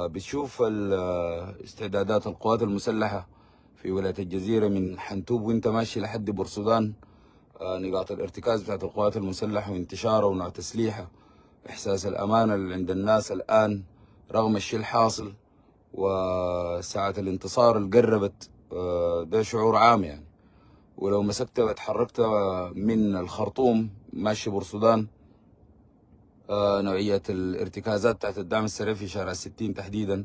بتشوف استعدادات القوات المسلحة في ولاية الجزيرة من حنتوب وانت ماشي لحد بورسودان آه، نقاط الارتكاز بتاعت القوات المسلحة وانتشارها ونوع تسليحها إحساس الأمان اللي عند الناس الآن رغم الشيء الحاصل وساعة الانتصار اللي قربت آه، ده شعور عام يعني ولو مسكت وتحركت من الخرطوم ماشي بورسودان آه، نوعية الارتكازات تحت الدعم السريع في شارع الستين تحديدا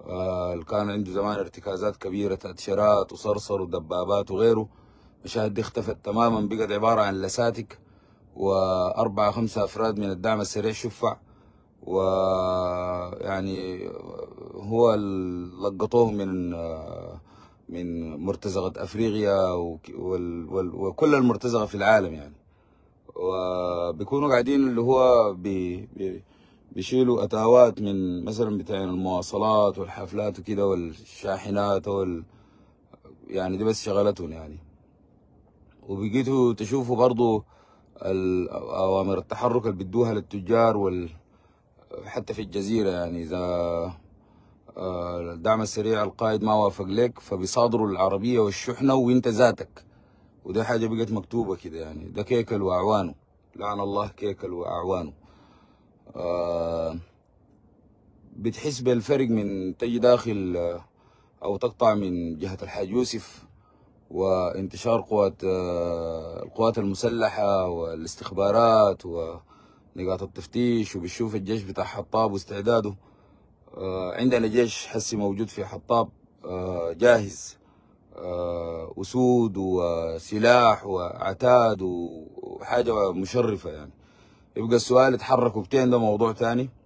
آه، كان عنده زمان ارتكازات كبيرة تحت شرات وصرصر ودبابات وغيره المشاهد دي اختفت تماما بقت عبارة عن لساتك وأربعة خمسة أفراد من الدعم السريع شفع و يعني هو لقطوه من آه، من مرتزقة أفريقيا وكل المرتزقة في العالم يعني وبيكونوا قاعدين اللي هو بي بي بيشيلوا اتاوات من مثلا بتاع المواصلات والحفلات وكده والشاحنات وال يعني دي بس شغلتهم يعني وبقيتوا تشوفوا برضو اوامر التحرك اللي بيدوها للتجار وال حتى في الجزيره يعني اذا آه، الدعم السريع القائد ما وافق لك فبيصادروا العربيه والشحنه وانت ذاتك وده حاجة بقت مكتوبة كده يعني ده كيكل وأعوانه لعن الله كيكل وأعوانه آه بتحس بالفرق من تجي داخل آه، أو تقطع من جهة الحاج يوسف وانتشار قوات آه، القوات المسلحة والاستخبارات ونقاط التفتيش وبتشوف الجيش بتاع حطاب واستعداده آه، عندنا جيش حسي موجود في حطاب جاهز آه، اسود وسلاح وعتاد وحاجه مشرفه يعني يبقى السؤال اتحركوا بتين ده موضوع ثاني